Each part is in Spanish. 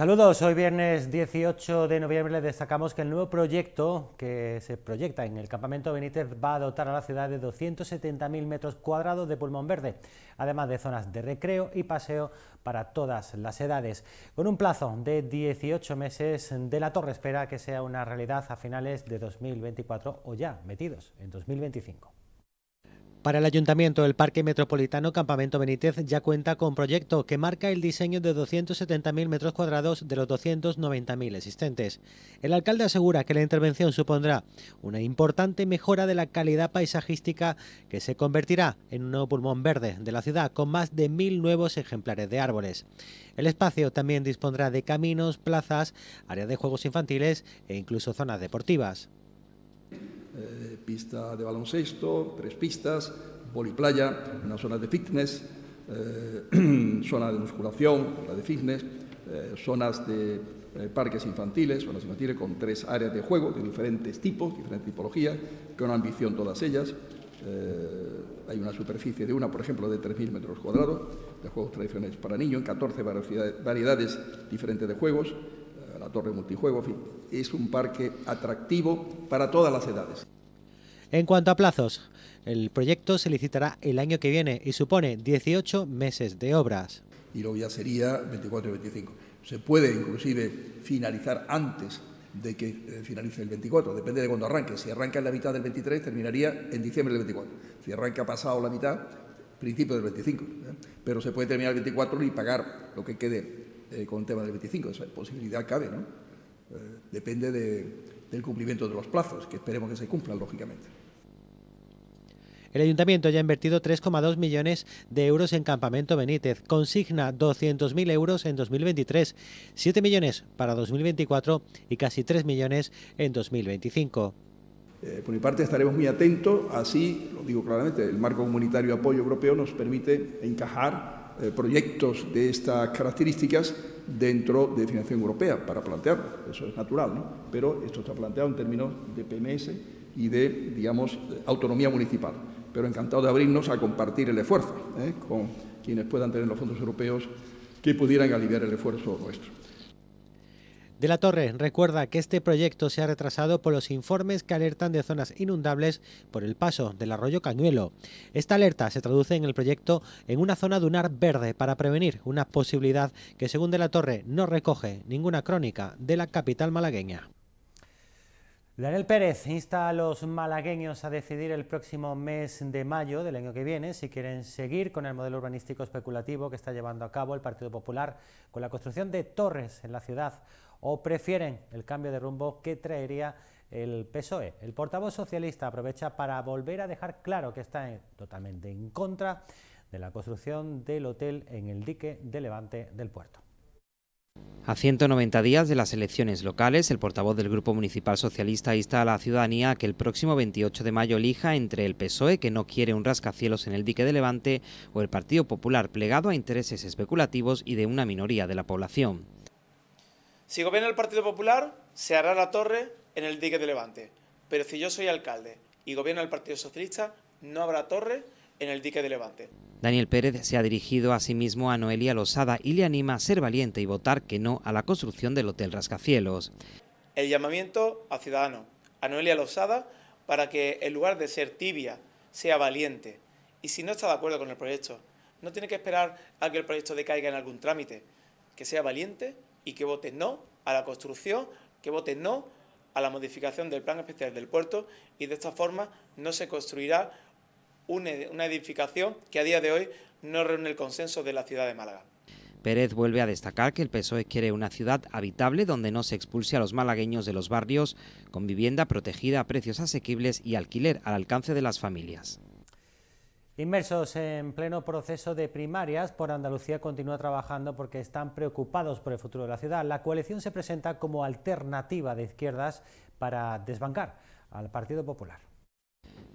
Saludos, hoy viernes 18 de noviembre destacamos que el nuevo proyecto que se proyecta en el campamento Benítez va a dotar a la ciudad de 270.000 metros cuadrados de pulmón verde, además de zonas de recreo y paseo para todas las edades. Con un plazo de 18 meses, De la Torre espera que sea una realidad a finales de 2024 o ya metidos en 2025. Para el Ayuntamiento, el Parque Metropolitano Campamento Benítez ya cuenta con un proyecto que marca el diseño de 270.000 metros cuadrados de los 290.000 existentes. El alcalde asegura que la intervención supondrá una importante mejora de la calidad paisajística que se convertirá en un nuevo pulmón verde de la ciudad con más de 1.000 nuevos ejemplares de árboles. El espacio también dispondrá de caminos, plazas, áreas de juegos infantiles e incluso zonas deportivas. Eh, pista de baloncesto, tres pistas, playa, una zona de fitness, eh, zona de musculación, zona de fitness, eh, zonas de parques infantiles, zonas infantiles con tres áreas de juego de diferentes tipos, diferentes tipologías, con ambición todas ellas. hay una superficie de una, por ejemplo, de 3.000 metros cuadrados de juegos tradicionales para niños, en 14 variedades diferentes de juegos, la torre multijuego, en fin, es un parque atractivo para todas las edades. En cuanto a plazos, el proyecto se licitará el año que viene y supone 18 meses de obras. Y luego ya sería 24 y 25. Se puede inclusive finalizar antes de que eh, finalice el 24, depende de cuándo arranque. Si arranca en la mitad del 23, terminaría en diciembre del 24. Si arranca pasado la mitad, principio del 25. ¿eh? Pero se puede terminar el 24 y pagar lo que quede eh, con el tema del 25. Esa posibilidad cabe, ¿no? Eh, depende del cumplimiento de los plazos, que esperemos que se cumplan, lógicamente. El ayuntamiento ya ha invertido 3,2 millones de euros en Campamento Benítez, consigna 200.000 euros en 2023, 7 millones para 2024 y casi 3 millones en 2025. Eh, por mi parte estaremos muy atentos, así lo digo claramente, el marco comunitario de apoyo europeo nos permite encajar eh, proyectos de estas características dentro de financiación europea para plantearlo. Eso es natural, ¿no? Pero esto está planteado en términos de PMS y de, digamos, autonomía municipal. Pero encantado de abrirnos a compartir el esfuerzo ¿eh? con quienes puedan tener los fondos europeos que pudieran aliviar el esfuerzo nuestro. De la Torre recuerda que este proyecto se ha retrasado por los informes que alertan de zonas inundables por el paso del arroyo Cañuelo. Esta alerta se traduce en el proyecto en una zona dunar verde para prevenir una posibilidad que según De la Torre no recoge ninguna crónica de la capital malagueña. Daniel Pérez insta a los malagueños a decidir el próximo mes de mayo del año que viene si quieren seguir con el modelo urbanístico especulativo que está llevando a cabo el Partido Popular con la construcción de torres en la ciudad o prefieren el cambio de rumbo que traería el PSOE. El portavoz socialista aprovecha para volver a dejar claro que está totalmente en contra de la construcción del hotel en el dique de Levante del puerto. A 190 días de las elecciones locales, el portavoz del Grupo Municipal Socialista insta a la ciudadanía que el próximo 28 de mayo elija entre el PSOE, que no quiere un rascacielos en el dique de Levante, o el Partido Popular, plegado a intereses especulativos y de una minoría de la población. Si gobierna el Partido Popular, se hará la torre en el dique de Levante. Pero si yo soy alcalde y gobierna el Partido Socialista, no habrá torre en el dique de Levante. Daniel Pérez se ha dirigido a sí mismo a Noelia Losada y le anima a ser valiente y votar que no a la construcción del Hotel Rascacielos. El llamamiento a Ciudadanos, a Noelia Losada, para que en lugar de ser tibia, sea valiente. Y si no está de acuerdo con el proyecto, no tiene que esperar a que el proyecto decaiga en algún trámite, que sea valiente y que voten no a la construcción, que voten no a la modificación del plan especial del puerto y de esta forma no se construirá una edificación que a día de hoy no reúne el consenso de la ciudad de Málaga. Pérez vuelve a destacar que el PSOE quiere una ciudad habitable donde no se expulse a los malagueños de los barrios, con vivienda protegida a precios asequibles y alquiler al alcance de las familias. Inmersos en pleno proceso de primarias, por Andalucía continúa trabajando porque están preocupados por el futuro de la ciudad. La coalición se presenta como alternativa de izquierdas para desbancar al Partido Popular.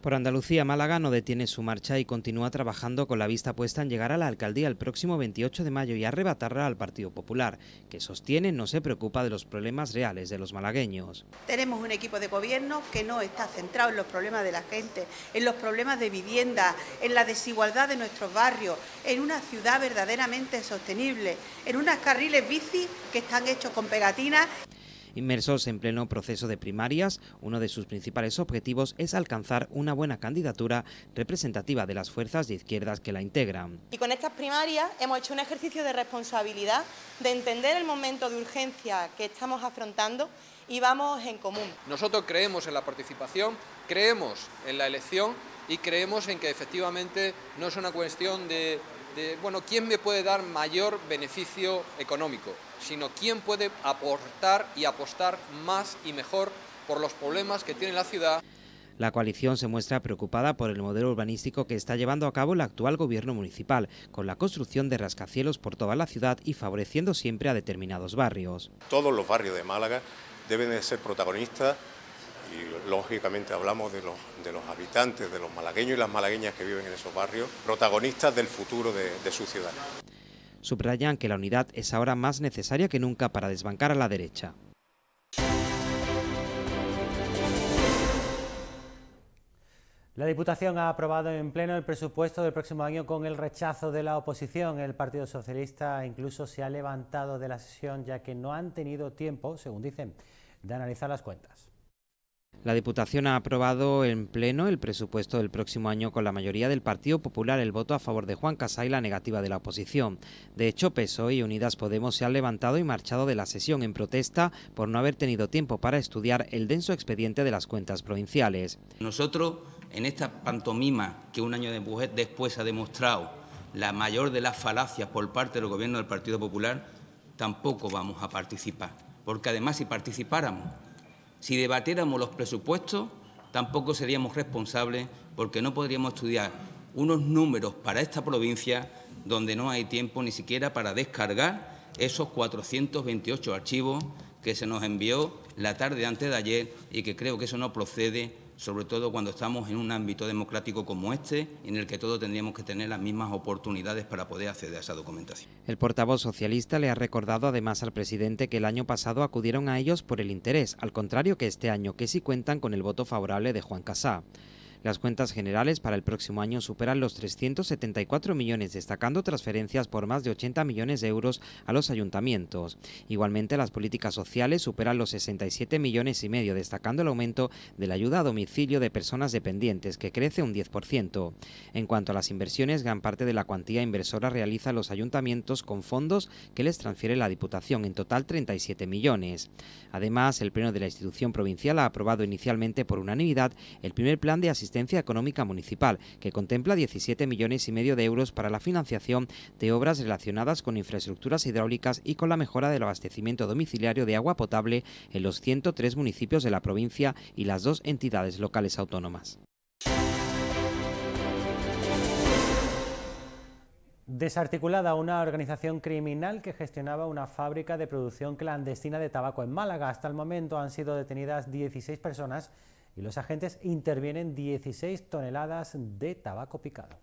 Por Andalucía, Málaga no detiene su marcha y continúa trabajando con la vista puesta en llegar a la alcaldía el próximo 28 de mayo y arrebatarla al Partido Popular, que sostiene no se preocupa de los problemas reales de los malagueños. Tenemos un equipo de gobierno que no está centrado en los problemas de la gente, en los problemas de vivienda, en la desigualdad de nuestros barrios, en una ciudad verdaderamente sostenible, en unas carriles bici que están hechos con pegatinas. Inmersos en pleno proceso de primarias, uno de sus principales objetivos es alcanzar una buena candidatura representativa de las fuerzas de izquierdas que la integran. Y con estas primarias hemos hecho un ejercicio de responsabilidad, de entender el momento de urgencia que estamos afrontando y vamos en común. Nosotros creemos en la participación, creemos en la elección y creemos en que efectivamente no es una cuestión de de, bueno, quién me puede dar mayor beneficio económico, sino quién puede aportar y apostar más y mejor por los problemas que tiene la ciudad. La coalición se muestra preocupada por el modelo urbanístico que está llevando a cabo el actual gobierno municipal, con la construcción de rascacielos por toda la ciudad y favoreciendo siempre a determinados barrios. Todos los barrios de Málaga deben de ser protagonistas y lógicamente hablamos de los, habitantes, de los malagueños y las malagueñas que viven en esos barrios, protagonistas del futuro de, de su ciudad. Subrayan que la unidad es ahora más necesaria que nunca para desbancar a la derecha. La Diputación ha aprobado en pleno el presupuesto del próximo año con el rechazo de la oposición. El Partido Socialista incluso se ha levantado de la sesión ya que no han tenido tiempo, según dicen, de analizar las cuentas. La Diputación ha aprobado en pleno el presupuesto del próximo año con la mayoría del Partido Popular, el voto a favor de Juan Casá y la negativa de la oposición. De hecho, PSOE y Unidas Podemos se han levantado y marchado de la sesión en protesta por no haber tenido tiempo para estudiar el denso expediente de las cuentas provinciales. Nosotros, en esta pantomima que un año después ha demostrado la mayor de las falacias por parte del Gobierno del Partido Popular, tampoco vamos a participar, porque además si participáramos si debatiéramos los presupuestos, tampoco seríamos responsables porque no podríamos estudiar unos números para esta provincia donde no hay tiempo ni siquiera para descargar esos 428 archivos que se nos envió la tarde antes de ayer y que creo que eso no procede sobre todo cuando estamos en un ámbito democrático como este, en el que todos tendríamos que tener las mismas oportunidades para poder acceder a esa documentación. El portavoz socialista le ha recordado además al presidente que el año pasado acudieron a ellos por el interés, al contrario que este año, que sí cuentan con el voto favorable de Juan Casá. Las cuentas generales para el próximo año superan los 374 millones, destacando transferencias por más de 80 millones de euros a los ayuntamientos. Igualmente, las políticas sociales superan los 67 millones y medio, destacando el aumento de la ayuda a domicilio de personas dependientes, que crece un 10%. En cuanto a las inversiones, gran parte de la cuantía inversora realiza los ayuntamientos con fondos que les transfiere la Diputación, en total 37 millones. Además, el Pleno de la institución provincial ha aprobado inicialmente por unanimidad el primer plan de asistencia asistencia económica municipal, que contempla 17 millones y medio de euros para la financiación de obras relacionadas con infraestructuras hidráulicas y con la mejora del abastecimiento domiciliario de agua potable en los 103 municipios de la provincia y las dos entidades locales autónomas. Desarticulada una organización criminal que gestionaba una fábrica de producción clandestina de tabaco en Málaga. Hasta el momento han sido detenidas 16 personas y los agentes intervienen 16 toneladas de tabaco picado.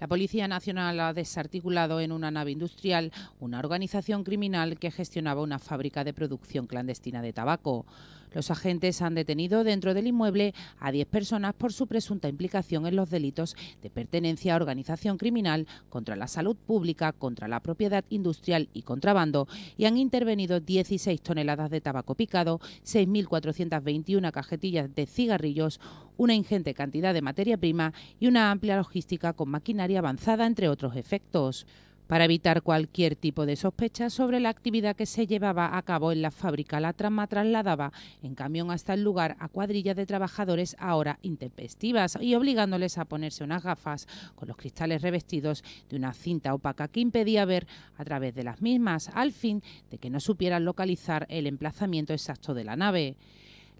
La Policía Nacional ha desarticulado en una nave industrial una organización criminal que gestionaba una fábrica de producción clandestina de tabaco. Los agentes han detenido dentro del inmueble a 10 personas por su presunta implicación en los delitos de pertenencia a organización criminal, contra la salud pública, contra la propiedad industrial y contrabando y han intervenido 16 toneladas de tabaco picado, 6.421 cajetillas de cigarrillos, una ingente cantidad de materia prima y una amplia logística con maquinaria avanzada, entre otros efectos. Para evitar cualquier tipo de sospecha sobre la actividad que se llevaba a cabo en la fábrica, la trama trasladaba en camión hasta el lugar a cuadrillas de trabajadores ahora intempestivas y obligándoles a ponerse unas gafas con los cristales revestidos de una cinta opaca que impedía ver a través de las mismas, al fin de que no supieran localizar el emplazamiento exacto de la nave.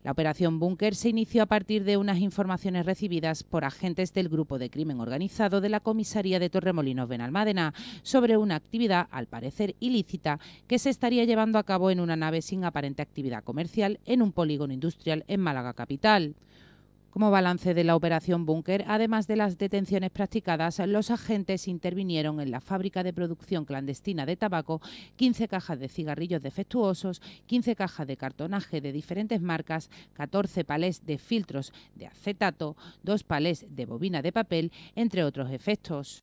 La operación Búnker se inició a partir de unas informaciones recibidas por agentes del grupo de crimen organizado de la comisaría de Torremolinos Benalmádena sobre una actividad, al parecer ilícita, que se estaría llevando a cabo en una nave sin aparente actividad comercial en un polígono industrial en Málaga capital. Como balance de la operación Búnker, además de las detenciones practicadas, los agentes intervinieron en la fábrica de producción clandestina de tabaco 15 cajas de cigarrillos defectuosos, 15 cajas de cartonaje de diferentes marcas, 14 palés de filtros de acetato, dos palés de bobina de papel, entre otros efectos.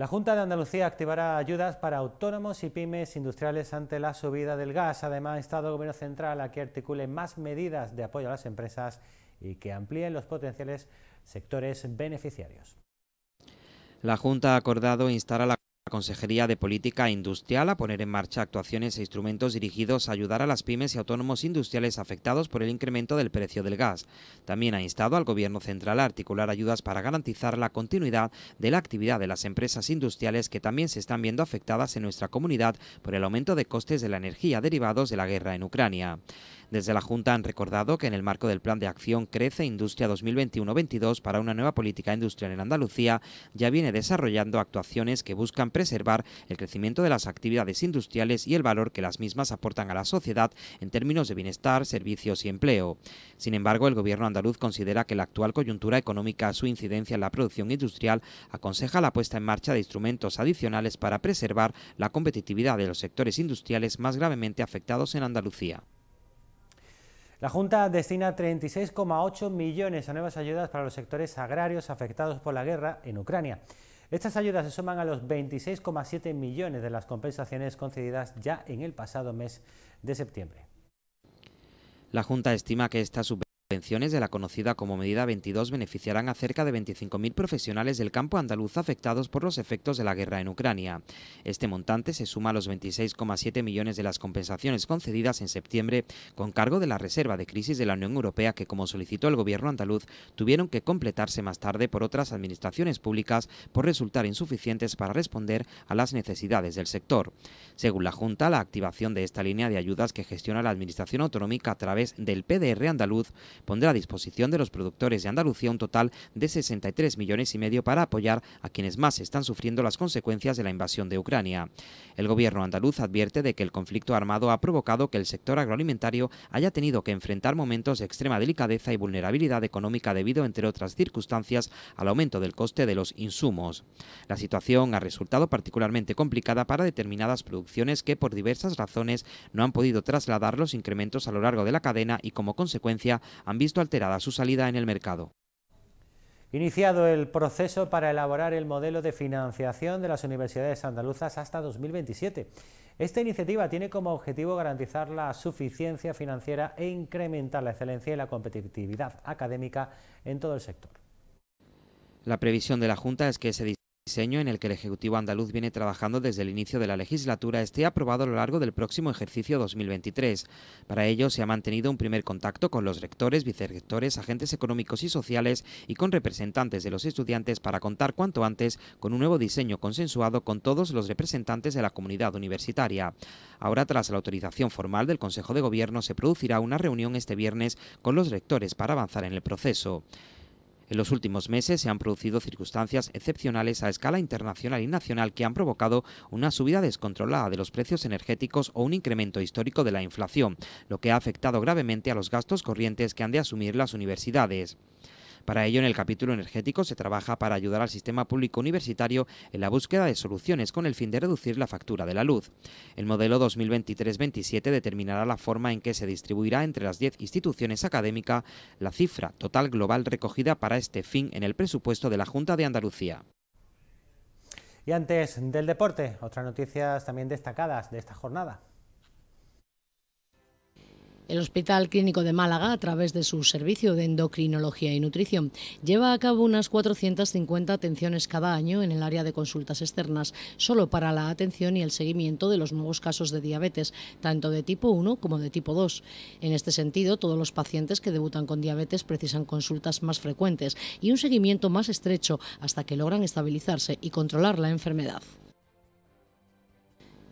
La Junta de Andalucía activará ayudas para autónomos y pymes industriales ante la subida del gas. Además, ha instado al Gobierno Central a que articule más medidas de apoyo a las empresas y que amplíen los potenciales sectores beneficiarios. La Junta ha acordado instar a la Consejería de Política Industrial a poner en marcha actuaciones e instrumentos dirigidos a ayudar a las pymes y autónomos industriales afectados por el incremento del precio del gas. También ha instado al Gobierno central a articular ayudas para garantizar la continuidad de la actividad de las empresas industriales que también se están viendo afectadas en nuestra comunidad por el aumento de costes de la energía derivados de la guerra en Ucrania. Desde la Junta han recordado que en el marco del Plan de Acción Crece Industria 2021-22 para una nueva política industrial en Andalucía, ya viene desarrollando actuaciones que buscan preservar el crecimiento de las actividades industriales y el valor que las mismas aportan a la sociedad en términos de bienestar, servicios y empleo. Sin embargo, el Gobierno andaluz considera que la actual coyuntura económica, su incidencia en la producción industrial, aconseja la puesta en marcha de instrumentos adicionales para preservar la competitividad de los sectores industriales más gravemente afectados en Andalucía. La Junta destina 36,8 millones a nuevas ayudas para los sectores agrarios afectados por la guerra en Ucrania. Estas ayudas se suman a los 26,7 millones de las compensaciones concedidas ya en el pasado mes de septiembre. La Junta estima que esta pensiones de la conocida como Medida 22 beneficiarán a cerca de 25.000 profesionales del campo andaluz afectados por los efectos de la guerra en Ucrania. Este montante se suma a los 26,7 millones de las compensaciones concedidas en septiembre con cargo de la Reserva de Crisis de la Unión Europea que, como solicitó el gobierno andaluz, tuvieron que completarse más tarde por otras administraciones públicas por resultar insuficientes para responder a las necesidades del sector. Según la Junta, la activación de esta línea de ayudas que gestiona la Administración Autonómica a través del PDR andaluz pondrá a disposición de los productores de Andalucía un total de 63 millones y medio para apoyar a quienes más están sufriendo las consecuencias de la invasión de Ucrania. El gobierno andaluz advierte de que el conflicto armado ha provocado que el sector agroalimentario haya tenido que enfrentar momentos de extrema delicadeza y vulnerabilidad económica debido, entre otras circunstancias, al aumento del coste de los insumos. La situación ha resultado particularmente complicada para determinadas producciones que, por diversas razones, no han podido trasladar los incrementos a lo largo de la cadena y, como consecuencia, han visto alterada su salida en el mercado. Iniciado el proceso para elaborar el modelo de financiación de las universidades andaluzas hasta 2027. Esta iniciativa tiene como objetivo garantizar la suficiencia financiera e incrementar la excelencia y la competitividad académica en todo el sector. La previsión de la Junta es que se diseño en el que el Ejecutivo andaluz viene trabajando desde el inicio de la legislatura esté aprobado a lo largo del próximo ejercicio 2023. Para ello se ha mantenido un primer contacto con los rectores, vicerrectores, agentes económicos y sociales y con representantes de los estudiantes para contar cuanto antes con un nuevo diseño consensuado con todos los representantes de la comunidad universitaria. Ahora, tras la autorización formal del Consejo de Gobierno, se producirá una reunión este viernes con los rectores para avanzar en el proceso. En los últimos meses se han producido circunstancias excepcionales a escala internacional y nacional que han provocado una subida descontrolada de los precios energéticos o un incremento histórico de la inflación, lo que ha afectado gravemente a los gastos corrientes que han de asumir las universidades. Para ello, en el capítulo energético se trabaja para ayudar al sistema público universitario en la búsqueda de soluciones con el fin de reducir la factura de la luz. El modelo 2023-27 determinará la forma en que se distribuirá entre las 10 instituciones académicas la cifra total global recogida para este fin en el presupuesto de la Junta de Andalucía. Y antes del deporte, otras noticias también destacadas de esta jornada. El Hospital Clínico de Málaga, a través de su servicio de endocrinología y nutrición, lleva a cabo unas 450 atenciones cada año en el área de consultas externas, solo para la atención y el seguimiento de los nuevos casos de diabetes, tanto de tipo 1 como de tipo 2. En este sentido, todos los pacientes que debutan con diabetes precisan consultas más frecuentes y un seguimiento más estrecho hasta que logran estabilizarse y controlar la enfermedad.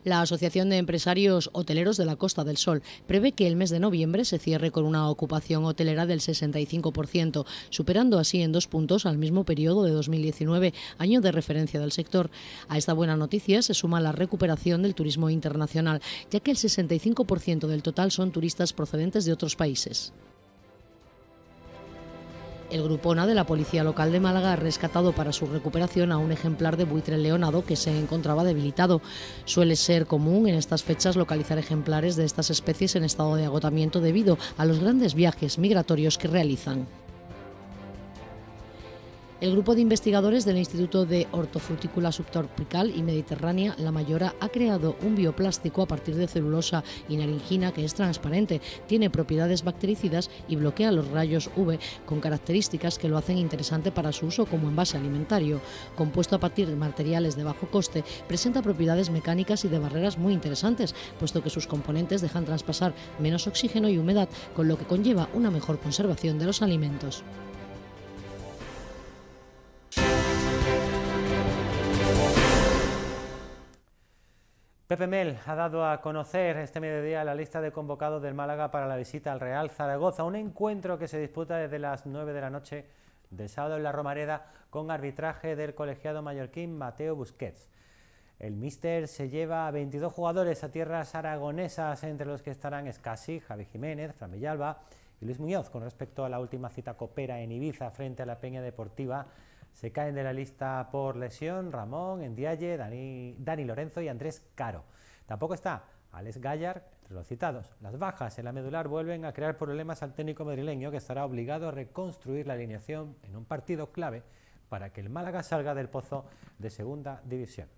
La Asociación de Empresarios Hoteleros de la Costa del Sol prevé que el mes de noviembre se cierre con una ocupación hotelera del 65%, superando así en dos puntos al mismo periodo de 2019, año de referencia del sector. A esta buena noticia se suma la recuperación del turismo internacional, ya que el 65% del total son turistas procedentes de otros países. El grupona de la policía local de Málaga ha rescatado para su recuperación a un ejemplar de buitre leonado que se encontraba debilitado. Suele ser común en estas fechas localizar ejemplares de estas especies en estado de agotamiento debido a los grandes viajes migratorios que realizan. El grupo de investigadores del Instituto de Hortofrutícola Subtropical y Mediterránea La Mayora ha creado un bioplástico a partir de celulosa y naringina que es transparente, tiene propiedades bactericidas y bloquea los rayos UV con características que lo hacen interesante para su uso como envase alimentario. Compuesto a partir de materiales de bajo coste, presenta propiedades mecánicas y de barreras muy interesantes, puesto que sus componentes dejan traspasar menos oxígeno y humedad, con lo que conlleva una mejor conservación de los alimentos. Pepe Mel ha dado a conocer este mediodía la lista de convocados del Málaga para la visita al Real Zaragoza, un encuentro que se disputa desde las 9 de la noche del sábado en la Romareda con arbitraje del colegiado mallorquín Mateo Busquets. El míster se lleva a 22 jugadores a tierras aragonesas, entre los que estarán Escasi, Javi Jiménez, Fran y Luis Muñoz, con respecto a la última cita copera en Ibiza frente a la Peña Deportiva se caen de la lista por lesión Ramón, Endiaye, Dani, Dani Lorenzo y Andrés Caro. Tampoco está Alex Gallar entre los citados. Las bajas en la medular vuelven a crear problemas al técnico madrileño que estará obligado a reconstruir la alineación en un partido clave para que el Málaga salga del pozo de segunda división.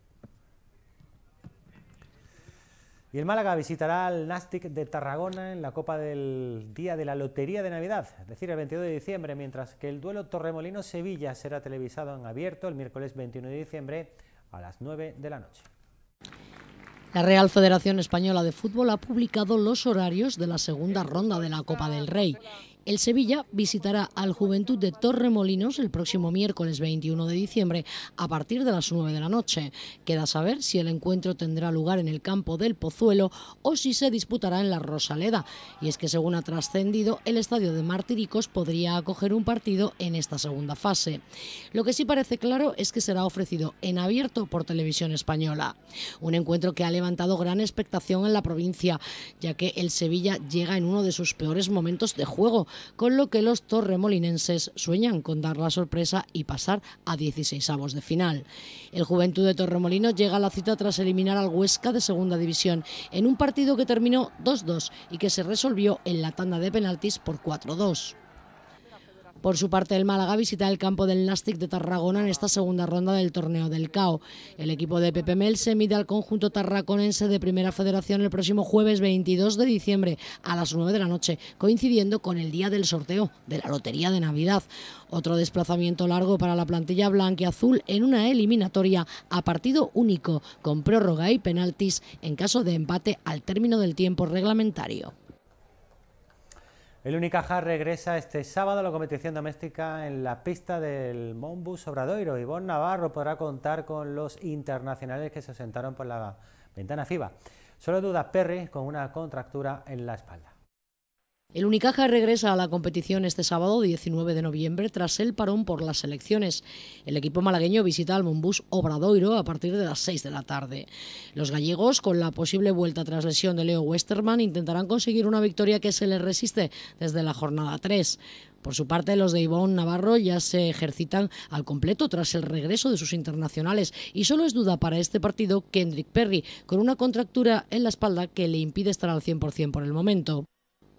Y el Málaga visitará al Nastic de Tarragona en la Copa del Día de la Lotería de Navidad, es decir, el 22 de diciembre, mientras que el duelo Torremolino-Sevilla será televisado en abierto el miércoles 21 de diciembre a las 9 de la noche. La Real Federación Española de Fútbol ha publicado los horarios de la segunda ronda de la Copa del Rey. El Sevilla visitará al Juventud de Torremolinos el próximo miércoles 21 de diciembre a partir de las 9 de la noche. Queda saber si el encuentro tendrá lugar en el campo del Pozuelo o si se disputará en la Rosaleda. Y es que según ha trascendido, el estadio de Martiricos podría acoger un partido en esta segunda fase. Lo que sí parece claro es que será ofrecido en abierto por televisión española. Un encuentro que ha levantado gran expectación en la provincia, ya que el Sevilla llega en uno de sus peores momentos de juego con lo que los torremolinenses sueñan con dar la sorpresa y pasar a 16 avos de final. El Juventud de Torremolinos llega a la cita tras eliminar al Huesca de Segunda División en un partido que terminó 2-2 y que se resolvió en la tanda de penaltis por 4-2. Por su parte, el Málaga visita el campo del Nástic de Tarragona en esta segunda ronda del torneo del CAO. El equipo de Pepe Mel se mide al conjunto tarraconense de Primera Federación el próximo jueves 22 de diciembre a las 9 de la noche, coincidiendo con el día del sorteo de la Lotería de Navidad. Otro desplazamiento largo para la plantilla azul en una eliminatoria a partido único, con prórroga y penaltis en caso de empate al término del tiempo reglamentario. El Unicaja regresa este sábado a la competición doméstica en la pista del Monbus Obradoiro. Bon Navarro podrá contar con los internacionales que se sentaron por la ventana FIBA. Solo duda Perry con una contractura en la espalda. El Unicaja regresa a la competición este sábado 19 de noviembre tras el parón por las elecciones. El equipo malagueño visita al Mumbus Obradoiro a partir de las 6 de la tarde. Los gallegos, con la posible vuelta tras lesión de Leo Westerman, intentarán conseguir una victoria que se les resiste desde la jornada 3. Por su parte, los de Ivón Navarro ya se ejercitan al completo tras el regreso de sus internacionales y solo es duda para este partido Kendrick Perry, con una contractura en la espalda que le impide estar al 100% por el momento.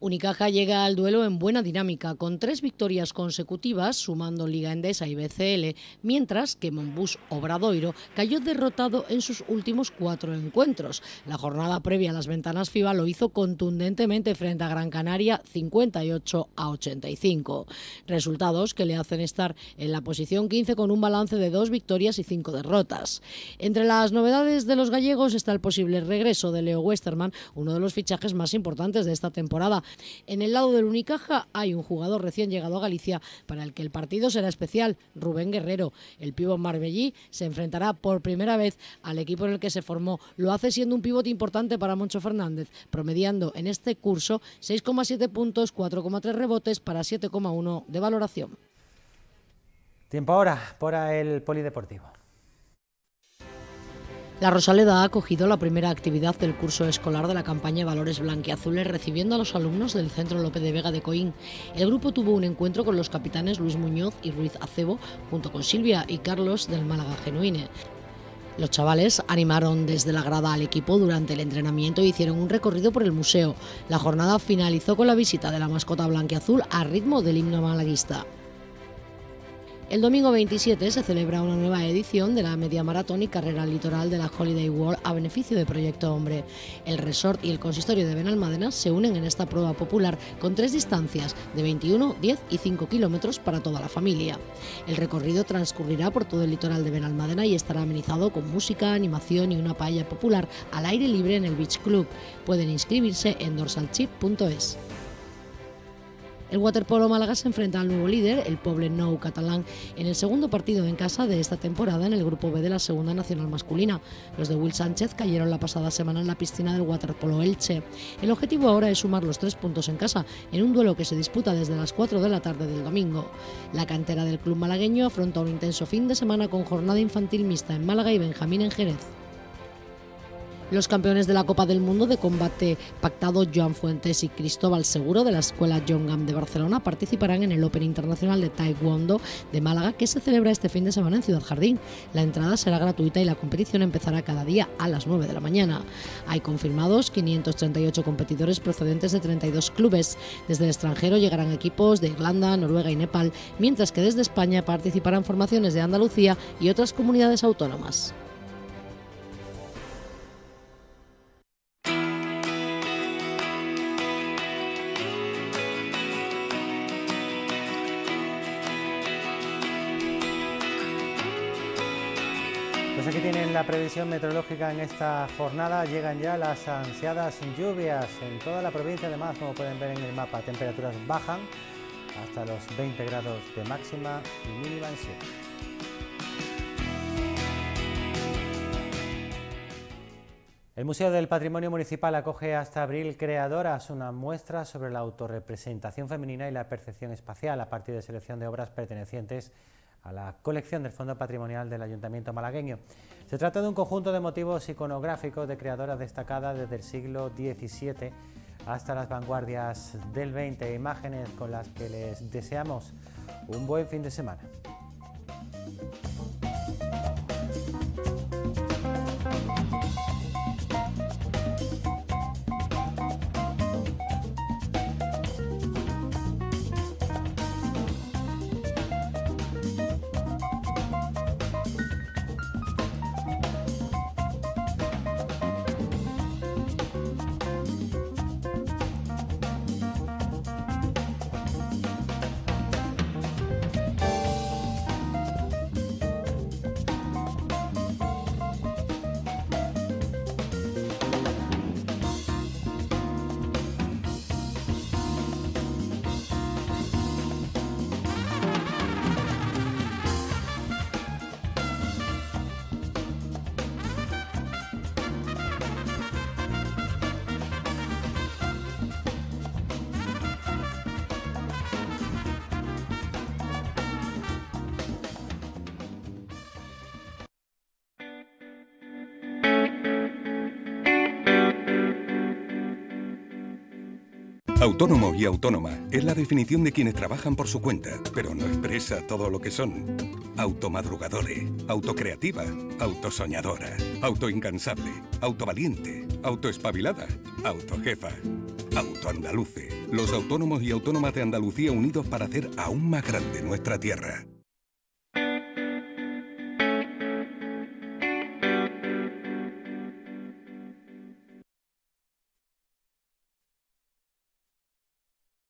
Unicaja llega al duelo en buena dinámica, con tres victorias consecutivas, sumando Liga Endesa y BCL, mientras que Monbús Obradoiro cayó derrotado en sus últimos cuatro encuentros. La jornada previa a las ventanas FIBA lo hizo contundentemente frente a Gran Canaria 58 a 85. Resultados que le hacen estar en la posición 15 con un balance de dos victorias y cinco derrotas. Entre las novedades de los gallegos está el posible regreso de Leo Westerman, uno de los fichajes más importantes de esta temporada en el lado del Unicaja hay un jugador recién llegado a Galicia para el que el partido será especial, Rubén Guerrero. El pívot marbellí se enfrentará por primera vez al equipo en el que se formó. Lo hace siendo un pivote importante para Moncho Fernández, promediando en este curso 6,7 puntos, 4,3 rebotes para 7,1 de valoración. Tiempo ahora para el Polideportivo. La Rosaleda ha acogido la primera actividad del curso escolar de la campaña Valores Blanqueazules recibiendo a los alumnos del Centro López de Vega de Coín. El grupo tuvo un encuentro con los capitanes Luis Muñoz y Ruiz Acebo, junto con Silvia y Carlos del Málaga Genuine. Los chavales animaron desde la grada al equipo durante el entrenamiento y e hicieron un recorrido por el museo. La jornada finalizó con la visita de la mascota blanquiazul a ritmo del himno malaguista. El domingo 27 se celebra una nueva edición de la media maratón y carrera litoral de la Holiday World a beneficio de Proyecto Hombre. El resort y el consistorio de Benalmádena se unen en esta prueba popular con tres distancias de 21, 10 y 5 kilómetros para toda la familia. El recorrido transcurrirá por todo el litoral de Benalmádena y estará amenizado con música, animación y una paella popular al aire libre en el Beach Club. Pueden inscribirse en dorsalchip.es. El Waterpolo Málaga se enfrenta al nuevo líder, el Nou catalán, en el segundo partido en casa de esta temporada en el Grupo B de la Segunda Nacional Masculina. Los de Will Sánchez cayeron la pasada semana en la piscina del Waterpolo Elche. El objetivo ahora es sumar los tres puntos en casa, en un duelo que se disputa desde las 4 de la tarde del domingo. La cantera del club malagueño afronta un intenso fin de semana con jornada infantil mixta en Málaga y Benjamín en Jerez. Los campeones de la Copa del Mundo de combate pactado Joan Fuentes y Cristóbal Seguro de la Escuela John Gam de Barcelona participarán en el Open Internacional de Taekwondo de Málaga que se celebra este fin de semana en Ciudad Jardín. La entrada será gratuita y la competición empezará cada día a las 9 de la mañana. Hay confirmados 538 competidores procedentes de 32 clubes. Desde el extranjero llegarán equipos de Irlanda, Noruega y Nepal, mientras que desde España participarán formaciones de Andalucía y otras comunidades autónomas. en la previsión meteorológica en esta jornada llegan ya las ansiadas lluvias en toda la provincia, además como pueden ver en el mapa, temperaturas bajan hasta los 20 grados de máxima y mínima en 7. El Museo del Patrimonio Municipal acoge hasta abril Creadoras, una muestra sobre la autorrepresentación femenina y la percepción espacial a partir de selección de obras pertenecientes a a la colección del Fondo Patrimonial del Ayuntamiento Malagueño. Se trata de un conjunto de motivos iconográficos de creadoras destacadas desde el siglo XVII hasta las vanguardias del XX, imágenes con las que les deseamos un buen fin de semana. Autónomo y autónoma es la definición de quienes trabajan por su cuenta, pero no expresa todo lo que son. Automadrugadores, autocreativa, autosoñadora, autoincansable, autovaliente, autoespabilada, autojefa, autoandaluce. Los autónomos y autónomas de Andalucía unidos para hacer aún más grande nuestra tierra.